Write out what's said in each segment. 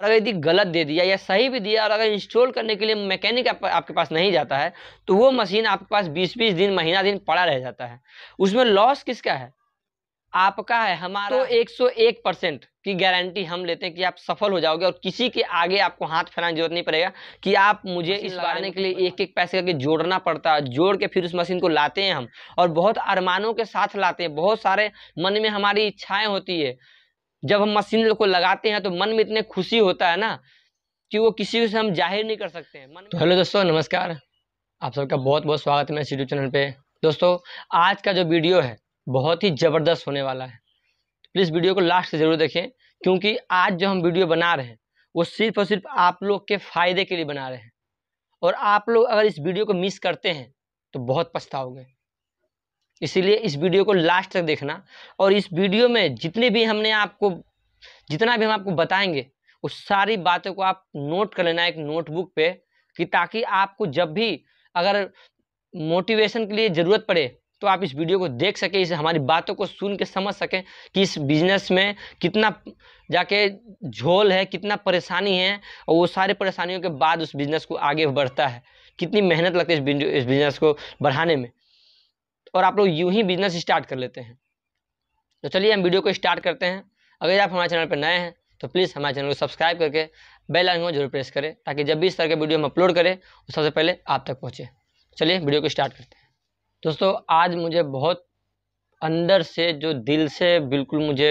और अगर यदि गलत दे दिया या सही भी दिया और अगर इंस्टॉल करने के लिए मैकेनिक आप, आपके पास नहीं जाता है तो वो मशीन आपके पास बीस बीस दिन महीना दिन पड़ा रह जाता है उसमें लॉस किसका है आपका है हमारा तो एक सौ एक परसेंट की गारंटी हम लेते हैं कि आप सफल हो जाओगे और किसी के आगे आपको हाथ फैलाने की जरूरत नहीं पड़ेगा कि आप मुझे इस लाने के लिए एक एक पैसे करके जोड़ना पड़ता है जोड़ के फिर उस मशीन को लाते हैं हम और बहुत अरमानों के साथ लाते हैं बहुत सारे मन में हमारी इच्छाएं होती है जब हम मशीन को लगाते हैं तो मन में इतने खुशी होता है ना कि वो किसी से हम जाहिर नहीं कर सकते हैं तो हेलो दोस्तों नमस्कार आप सबका बहुत बहुत स्वागत है मेरे यूट्यूब चैनल पे दोस्तों आज का जो वीडियो है बहुत ही ज़बरदस्त होने वाला है प्लीज़ तो वीडियो को लास्ट से ज़रूर देखें क्योंकि आज जो हम वीडियो बना रहे हैं वो सिर्फ और सिर्फ आप लोग के फ़ायदे के लिए बना रहे हैं और आप लोग अगर इस वीडियो को मिस करते हैं तो बहुत पछताओगे इसीलिए इस वीडियो को लास्ट तक देखना और इस वीडियो में जितने भी हमने आपको जितना भी हम आपको बताएंगे उस सारी बातों को आप नोट कर लेना एक नोटबुक पे कि ताकि आपको जब भी अगर मोटिवेशन के लिए ज़रूरत पड़े तो आप इस वीडियो को देख सकें इस हमारी बातों को सुन के समझ सकें कि इस बिजनेस में कितना जाके झोल है कितना परेशानी है और वो सारे परेशानियों के बाद उस बिज़नेस को आगे बढ़ता है कितनी मेहनत लगती है इस बिजनेस को बढ़ाने में और आप लोग यूं ही बिजनेस स्टार्ट कर लेते हैं तो चलिए हम वीडियो को स्टार्ट करते हैं अगर आप हमारे चैनल पर नए हैं तो प्लीज़ हमारे चैनल को सब्सक्राइब करके बेल आइकन को जरूर प्रेस करें ताकि जब भी इस तरह के वीडियो हम अपलोड करें तो सबसे पहले आप तक पहुँचे चलिए वीडियो को स्टार्ट करते हैं दोस्तों आज मुझे बहुत अंदर से जो दिल से बिल्कुल मुझे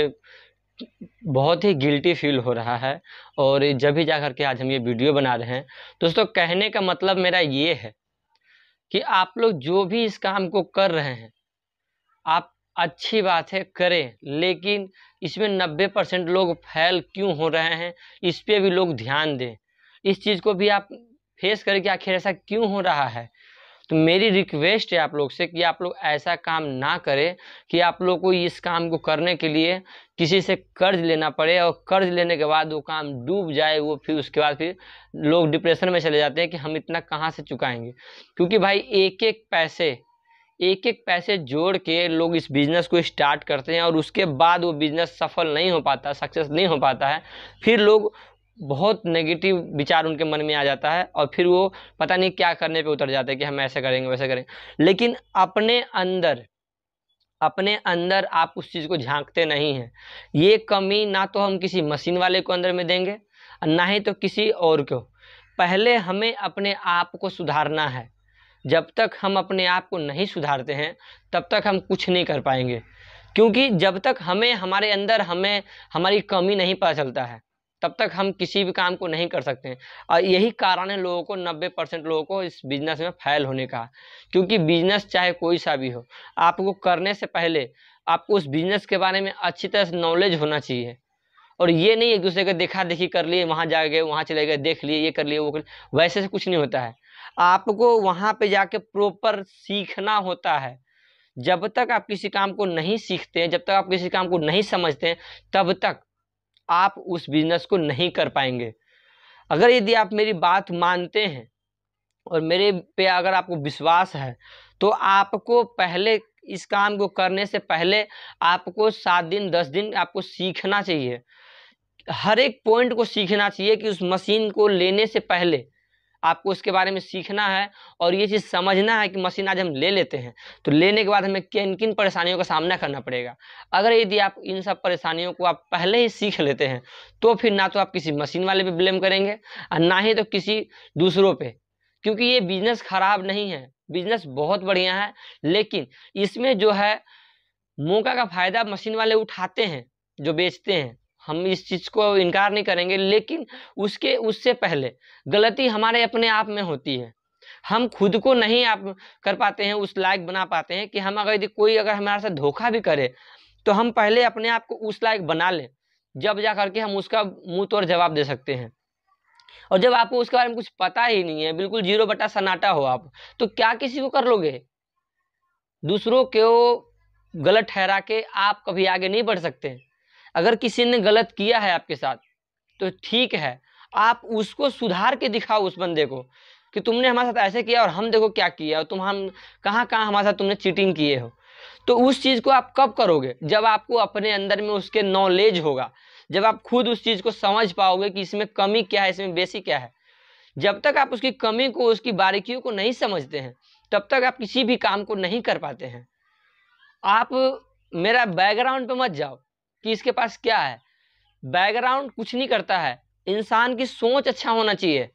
बहुत ही गिल्टी फील हो रहा है और जब भी जा करके आज हम ये वीडियो बना रहे हैं दोस्तों कहने का मतलब मेरा ये है कि आप लोग जो भी इस काम को कर रहे हैं आप अच्छी बात है करें लेकिन इसमें नब्बे परसेंट लोग फैल क्यों हो रहे हैं इस पर भी लोग ध्यान दें इस चीज़ को भी आप फेस करें कि आखिर ऐसा क्यों हो रहा है तो मेरी रिक्वेस्ट है आप लोग से कि आप लोग ऐसा काम ना करें कि आप लोग को इस काम को करने के लिए किसी से कर्ज लेना पड़े और कर्ज लेने के बाद वो काम डूब जाए वो फिर उसके बाद फिर लोग डिप्रेशन में चले जाते हैं कि हम इतना कहाँ से चुकाएंगे क्योंकि भाई एक एक पैसे एक एक पैसे जोड़ के लोग इस बिज़नेस को स्टार्ट करते हैं और उसके बाद वो बिज़नेस सफल नहीं हो पाता सक्सेस नहीं हो पाता है फिर लोग बहुत नेगेटिव विचार उनके मन में आ जाता है और फिर वो पता नहीं क्या करने पे उतर जाते हैं कि हम ऐसे करेंगे वैसे करेंगे लेकिन अपने अंदर अपने अंदर आप उस चीज़ को झांकते नहीं हैं ये कमी ना तो हम किसी मशीन वाले को अंदर में देंगे ना ही तो किसी और को पहले हमें अपने आप को सुधारना है जब तक हम अपने आप को नहीं सुधारते हैं तब तक हम कुछ नहीं कर पाएंगे क्योंकि जब तक हमें हमारे अंदर हमें हमारी कमी नहीं पता चलता है तब तक हम किसी भी काम को नहीं कर सकते हैं और यही कारण है लोगों को 90 परसेंट लोगों को इस बिजनेस में फैल होने का क्योंकि बिजनेस चाहे कोई सा भी हो आपको करने से पहले आपको उस बिजनेस के बारे में अच्छी तरह से नॉलेज होना चाहिए और ये नहीं एक दूसरे के देखा देखी कर लिए वहाँ जा गए वहाँ चले गए देख लिए ये कर लिए वो कर वैसे से कुछ नहीं होता है आपको वहाँ पे जाके प्रॉपर सीखना होता है जब तक आप किसी काम को नहीं सीखते हैं जब तक आप किसी काम को नहीं समझते हैं तब तक आप उस बिजनेस को नहीं कर पाएंगे अगर यदि आप मेरी बात मानते हैं और मेरे पे अगर आपको विश्वास है तो आपको पहले इस काम को करने से पहले आपको सात दिन दस दिन आपको सीखना चाहिए हर एक पॉइंट को सीखना चाहिए कि उस मशीन को लेने से पहले आपको उसके बारे में सीखना है और ये चीज़ समझना है कि मशीन आज हम ले लेते हैं तो लेने के बाद हमें किन किन परेशानियों का सामना करना पड़ेगा अगर यदि आप इन सब परेशानियों को आप पहले ही सीख लेते हैं तो फिर ना तो आप किसी मशीन वाले पे ब्लेम करेंगे और ना ही तो किसी दूसरों पे क्योंकि ये बिजनेस खराब नहीं है बिजनेस बहुत बढ़िया है लेकिन इसमें जो है मौका का फ़ायदा मशीन वाले उठाते हैं जो बेचते हैं हम इस चीज़ को इनकार नहीं करेंगे लेकिन उसके उससे पहले गलती हमारे अपने आप में होती है हम खुद को नहीं आप कर पाते हैं उस लायक बना पाते हैं कि हम अगर यदि कोई अगर हमारे साथ धोखा भी करे तो हम पहले अपने आप को उस लायक बना लें जब जा करके हम उसका मुंह तोड़ जवाब दे सकते हैं और जब आपको उसके बारे में कुछ पता ही नहीं है बिल्कुल जीरो बटा सन्नाटा हो आप तो क्या किसी को कर लोगे दूसरों को गलत ठहरा के आप कभी आगे नहीं बढ़ सकते अगर किसी ने गलत किया है आपके साथ तो ठीक है आप उसको सुधार के दिखाओ उस बंदे को कि तुमने हमारे साथ ऐसे किया और हम देखो क्या किया और तुम हम कहाँ कहाँ हमारे साथ तुमने चीटिंग किए हो तो उस चीज़ को आप कब करोगे जब आपको अपने अंदर में उसके नॉलेज होगा जब आप खुद उस चीज़ को समझ पाओगे कि इसमें कमी क्या है इसमें बेसी क्या है जब तक आप उसकी कमी को उसकी बारीकियों को नहीं समझते हैं तब तक आप किसी भी काम को नहीं कर पाते हैं आप मेरा बैकग्राउंड पे मत जाओ कि इसके पास क्या है बैकग्राउंड कुछ नहीं करता है इंसान की सोच अच्छा होना चाहिए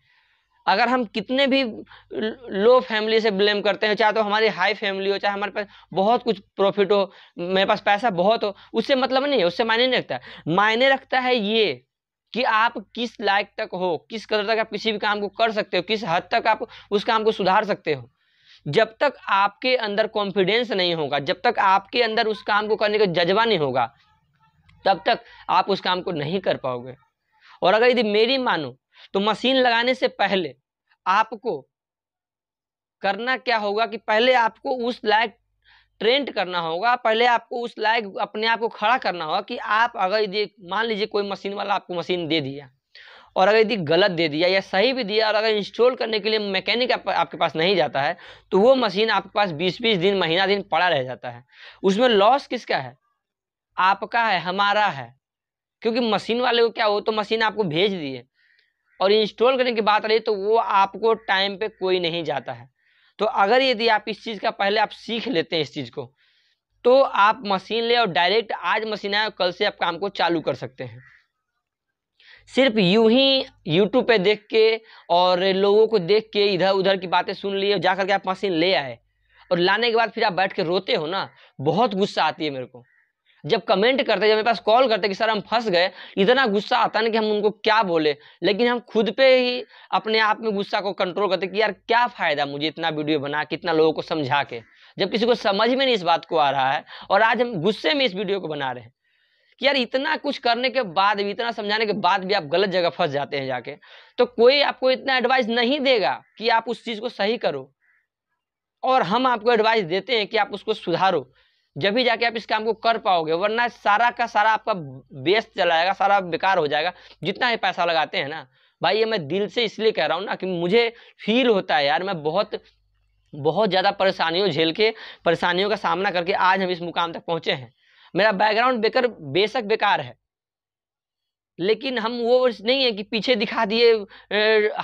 अगर हम कितने भी लो फैमिली से ब्लेम करते हैं चाहे तो हमारी हाई फैमिली हो चाहे हमारे पास बहुत कुछ प्रॉफिट हो मेरे पास पैसा बहुत हो उससे मतलब नहीं है उससे मायने नहीं रखता मायने रखता है ये कि आप किस लायक तक हो किस कदर तक आप किसी भी काम को कर सकते हो किस हद तक आप उस काम को सुधार सकते हो जब तक आपके अंदर कॉन्फिडेंस नहीं होगा जब तक आपके अंदर उस काम को करने का जज्बा नहीं होगा तब तक आप उस काम को नहीं कर पाओगे और अगर यदि मेरी मानो तो मशीन लगाने से पहले आपको करना क्या होगा कि पहले आपको उस लायक ट्रेंड करना होगा पहले आपको उस लायक अपने आप को खड़ा करना होगा कि आप अगर यदि मान लीजिए कोई मशीन वाला आपको मशीन दे दिया और अगर यदि गलत दे दिया या सही भी दिया और अगर इंस्टॉल करने के लिए मैकेनिक आप, आपके पास नहीं जाता है तो वो मशीन आपके पास बीस बीस दिन महीना दिन पड़ा रह जाता है उसमें लॉस किसका है आपका है हमारा है क्योंकि मशीन वाले को क्या हो तो मशीन आपको भेज दिए और इंस्टॉल करने की बात रही तो वो आपको टाइम पे कोई नहीं जाता है तो अगर यदि आप इस चीज़ का पहले आप सीख लेते हैं इस चीज़ को तो आप मशीन ले और डायरेक्ट आज मशीन आए और कल से आप काम को चालू कर सकते हैं सिर्फ यूं ही यूट्यूब पे देख के और लोगों को देख के इधर उधर की बातें सुन लिए जा करके आप मशीन ले आए और लाने के बाद फिर आप बैठ के रोते हो ना बहुत गुस्सा आती है मेरे को जब कमेंट करते जब मेरे पास कॉल करते कि सर हम फंस गए इतना गुस्सा आता ना कि हम उनको क्या बोले लेकिन हम खुद पे ही अपने आप में गुस्सा को कंट्रोल करते कि यार क्या फ़ायदा मुझे इतना वीडियो बना के इतना लोगों को समझा के जब किसी को समझ में नहीं इस बात को आ रहा है और आज हम गुस्से में इस वीडियो को बना रहे हैं कि यार इतना कुछ करने के बाद भी इतना समझाने के बाद भी आप गलत जगह फंस जाते हैं जाके तो कोई आपको इतना एडवाइस नहीं देगा कि आप उस चीज़ को सही करो और हम आपको एडवाइस देते हैं कि आप उसको सुधारो जब भी जाके आप इस काम को कर पाओगे वरना सारा का सारा आपका वेस्ट चला जाएगा सारा बेकार हो जाएगा जितना ही पैसा लगाते हैं ना भाई ये मैं दिल से इसलिए कह रहा हूँ ना कि मुझे फील होता है यार मैं बहुत बहुत ज़्यादा परेशानियों झेल के परेशानियों का सामना करके आज हम इस मुकाम तक पहुँचे हैं मेरा बैकग्राउंड बेकर बेशक बेकार है लेकिन हम वो नहीं है कि पीछे दिखा दिए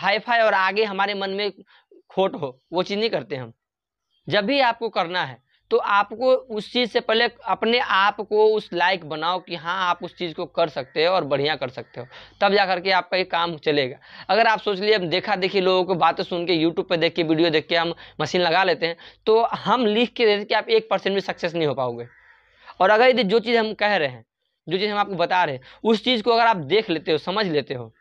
हाई फाई और आगे हमारे मन में खोट हो वो चीज़ नहीं करते हम जब भी आपको करना है तो आपको उस चीज़ से पहले अपने आप को उस लायक बनाओ कि हाँ आप उस चीज़ को कर सकते हो और बढ़िया कर सकते हो तब जा करके आपका ये काम चलेगा अगर आप सोच लिए हम देखा देखी लोगों को बातें सुन के यूट्यूब पर देख के वीडियो देख के हम मशीन लगा लेते हैं तो हम लिख के देते कि आप एक परसेंट भी सक्सेस नहीं हो पाओगे और अगर यदि जो चीज़ हम कह रहे हैं जो चीज़ हम आपको बता रहे हैं उस चीज़ को अगर आप देख लेते हो समझ लेते हो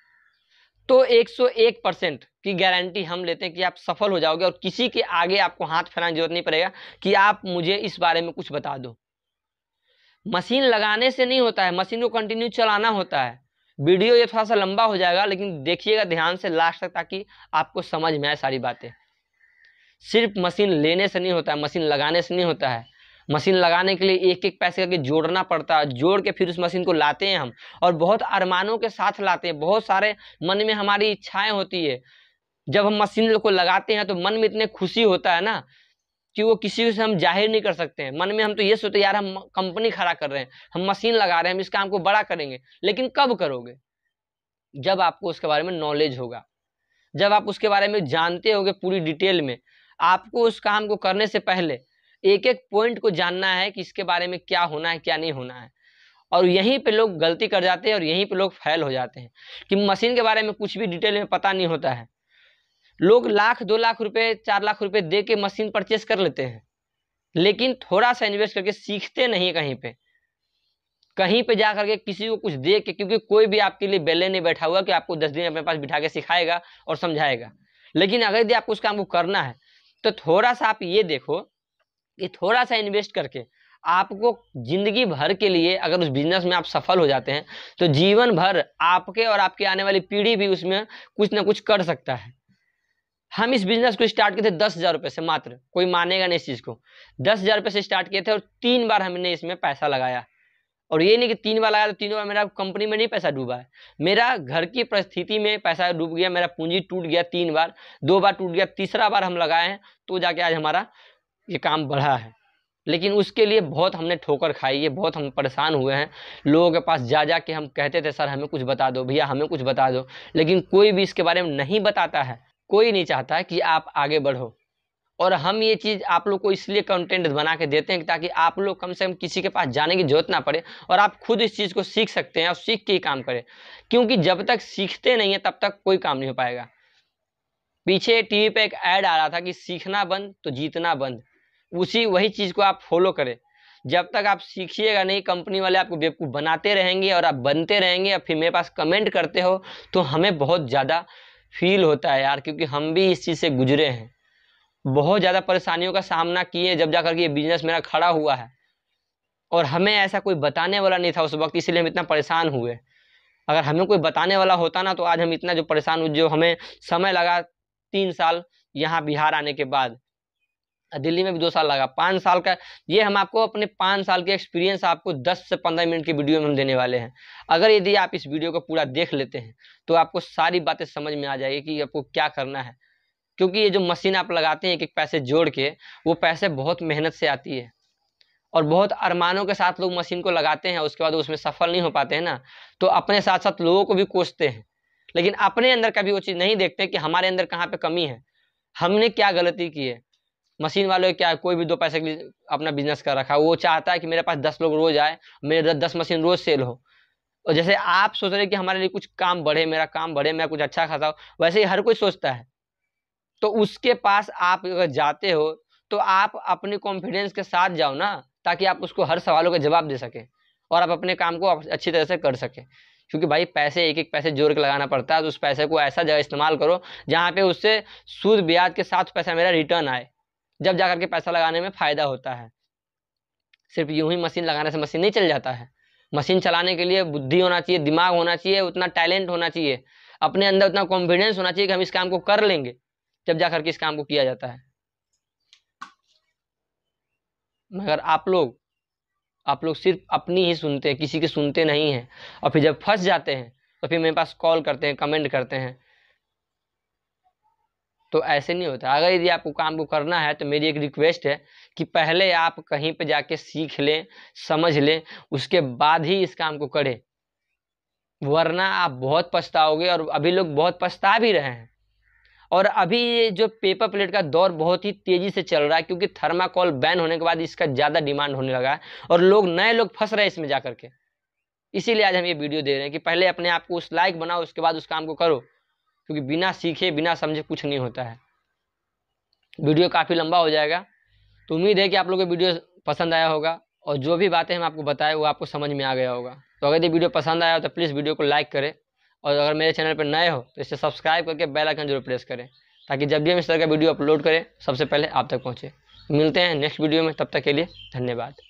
तो 101 परसेंट की गारंटी हम लेते हैं कि आप सफल हो जाओगे और किसी के आगे आपको हाथ फैलाने की जरूरत नहीं पड़ेगा कि आप मुझे इस बारे में कुछ बता दो मशीन लगाने से नहीं होता है मशीन को कंटिन्यू चलाना होता है वीडियो ये थोड़ा सा लंबा हो जाएगा लेकिन देखिएगा ध्यान से लास्ट तक ताकि आपको समझ में आए सारी बातें सिर्फ मशीन लेने से नहीं होता है मशीन लगाने से नहीं होता है मशीन लगाने के लिए एक एक पैसे करके जोड़ना पड़ता है जोड़ के फिर उस मशीन को लाते हैं हम और बहुत अरमानों के साथ लाते हैं बहुत सारे मन में हमारी इच्छाएं होती है जब हम मशीन को लगाते हैं तो मन में इतने खुशी होता है ना कि वो किसी से हम जाहिर नहीं कर सकते हैं मन में हम तो ये सोचते यार हम कंपनी खड़ा कर रहे हैं हम मशीन लगा रहे हैं हम इस काम को बड़ा करेंगे लेकिन कब करोगे जब आपको उसके बारे में नॉलेज होगा जब आप उसके बारे में जानते होगे पूरी डिटेल में आपको उस काम को करने से पहले एक एक पॉइंट को जानना है कि इसके बारे में क्या होना है क्या नहीं होना है और यहीं पे लोग गलती कर जाते हैं और यहीं पे लोग फैल हो जाते हैं कि मशीन के बारे में कुछ भी डिटेल में पता नहीं होता है लोग लाख दो लाख रुपए चार लाख रुपए दे के मशीन परचेस कर लेते हैं लेकिन थोड़ा सा इन्वेस्ट करके सीखते नहीं कहीं पे कहीं पे जा करके किसी को कुछ दे के क्योंकि कोई भी आपके लिए बेले नहीं बैठा हुआ कि आपको दस दिन अपने पास बिठा के सिखाएगा और समझाएगा लेकिन अगर यदि आपको उस काम को करना है तो थोड़ा सा आप ये देखो ये थोड़ा सा इन्वेस्ट करके आपको जिंदगी भर के लिए अगर उस बिजनेस में आप सफल हो जाते हैं तो जीवन भर आपके और आपकी आने वाली पीढ़ी भी उसमें कुछ ना कुछ कर सकता है हम इस बिजनेस को स्टार्ट किए थे दस हजार रुपये से मात्र कोई मानेगा नहीं इस चीज़ को दस हजार रुपये से स्टार्ट किए थे और तीन बार हमने इसमें पैसा लगाया और ये नहीं कि तीन बार लगाया तो तीनों बार मेरा कंपनी में नहीं पैसा डूबा है मेरा घर की परिस्थिति में पैसा डूब गया मेरा पूंजी टूट गया तीन बार दो बार टूट गया तीसरा बार हम लगाए हैं तो जाके आज हमारा ये काम बढ़ा है लेकिन उसके लिए बहुत हमने ठोकर खाई है बहुत हम परेशान हुए हैं लोगों के पास जा जा के हम कहते थे सर हमें कुछ बता दो भैया हमें कुछ बता दो लेकिन कोई भी इसके बारे में नहीं बताता है कोई नहीं चाहता है कि आप आगे बढ़ो और हम ये चीज़ आप लोग को इसलिए कंटेंट बना के देते हैं ताकि आप लोग कम से कम किसी के पास जाने की जरूरत ना पड़े और आप खुद इस चीज़ को सीख सकते हैं और सीख के ही काम करें क्योंकि जब तक सीखते नहीं हैं तब तक कोई काम नहीं हो पाएगा पीछे टीवी पे एक ऐड आ रहा था कि सीखना बंद तो जीतना बंद उसी वही चीज़ को आप फॉलो करें जब तक आप सीखिएगा नहीं कंपनी वाले आपको बेवकूफ़ बनाते रहेंगे और आप बनते रहेंगे या फिर मेरे पास कमेंट करते हो तो हमें बहुत ज़्यादा फील होता है यार क्योंकि हम भी इस चीज़ से गुजरे हैं बहुत ज़्यादा परेशानियों का सामना किए जब जाकर के ये बिजनेस मेरा खड़ा हुआ है और हमें ऐसा कोई बताने वाला नहीं था उस वक्त इसलिए हम इतना परेशान हुए अगर हमें कोई बताने वाला होता ना तो आज हम इतना जो परेशान हुए जो हमें समय लगा तीन साल यहाँ बिहार आने के बाद दिल्ली में भी दो साल लगा पाँच साल का ये हम आपको अपने पाँच साल के एक्सपीरियंस आपको दस से पंद्रह मिनट की वीडियो में हम देने वाले हैं अगर यदि आप इस वीडियो को पूरा देख लेते हैं तो आपको सारी बातें समझ में आ जाएगी कि आपको क्या करना है क्योंकि ये जो मशीन आप लगाते हैं एक एक पैसे जोड़ के वो पैसे बहुत मेहनत से आती है और बहुत अरमानों के साथ लोग मशीन को लगाते हैं उसके बाद उसमें सफल नहीं हो पाते हैं ना तो अपने साथ साथ लोगों को भी कोसते हैं लेकिन अपने अंदर कभी वो चीज़ नहीं देखते कि हमारे अंदर कहाँ पर कमी है हमने क्या गलती की है मशीन वालों क्या है कोई भी दो पैसे के लिए अपना बिजनेस कर रखा है वो चाहता है कि मेरे पास दस लोग रोज आए मेरे दस मशीन रोज सेल हो और जैसे आप सोच रहे कि हमारे लिए कुछ काम बढ़े मेरा काम बढ़े मैं कुछ अच्छा खासा हो वैसे ही हर कोई सोचता है तो उसके पास आप अगर जाते हो तो आप अपने कॉन्फिडेंस के साथ जाओ ना ताकि आप उसको हर सवालों का जवाब दे सकें और आप अपने काम को अच्छी तरह से कर सकें क्योंकि भाई पैसे एक एक पैसे जोड़ के लगाना पड़ता है तो उस पैसे को ऐसा जगह इस्तेमाल करो जहाँ पे उससे सूद ब्याज के साथ पैसा मेरा रिटर्न आए जब जा करके पैसा लगाने में फ़ायदा होता है सिर्फ यूं ही मशीन लगाने से मशीन नहीं चल जाता है मशीन चलाने के लिए बुद्धि होना चाहिए दिमाग होना चाहिए उतना टैलेंट होना चाहिए अपने अंदर उतना कॉन्फिडेंस होना चाहिए कि हम इस काम को कर लेंगे जब जाकर के इस काम को किया जाता है मगर आप लोग आप लोग सिर्फ अपनी ही सुनते हैं किसी की सुनते नहीं हैं और फिर जब फंस जाते हैं तो फिर मेरे पास कॉल करते हैं कमेंट करते हैं तो ऐसे नहीं होता अगर यदि आपको काम को करना है तो मेरी एक रिक्वेस्ट है कि पहले आप कहीं पे जाके सीख लें समझ लें उसके बाद ही इस काम को करें वरना आप बहुत पछताओगे और अभी लोग बहुत पछता भी रहे हैं और अभी ये जो पेपर प्लेट का दौर बहुत ही तेज़ी से चल रहा है क्योंकि थर्माकोल बैन होने के बाद इसका ज़्यादा डिमांड होने लगा है और लोग नए लोग फंस रहे हैं इसमें जा करके इसीलिए आज हम ये वीडियो दे रहे हैं कि पहले अपने आप को उस लाइक बनाओ उसके बाद उस काम को करो क्योंकि बिना सीखे बिना समझे कुछ नहीं होता है वीडियो काफ़ी लंबा हो जाएगा तो उम्मीद है कि आप लोग को वीडियो पसंद आया होगा और जो भी बातें हम आपको बताए वो आपको समझ में आ गया होगा तो अगर ये वीडियो पसंद आया हो तो प्लीज़ वीडियो को लाइक करें और अगर मेरे चैनल पर नए हो तो इसे सब्सक्राइब करके बेल आइकन जरूर प्रेस करें ताकि जब भी हम इस तरह का वीडियो अपलोड करें सबसे पहले आप तक पहुँचे मिलते हैं नेक्स्ट वीडियो में तब तक के लिए धन्यवाद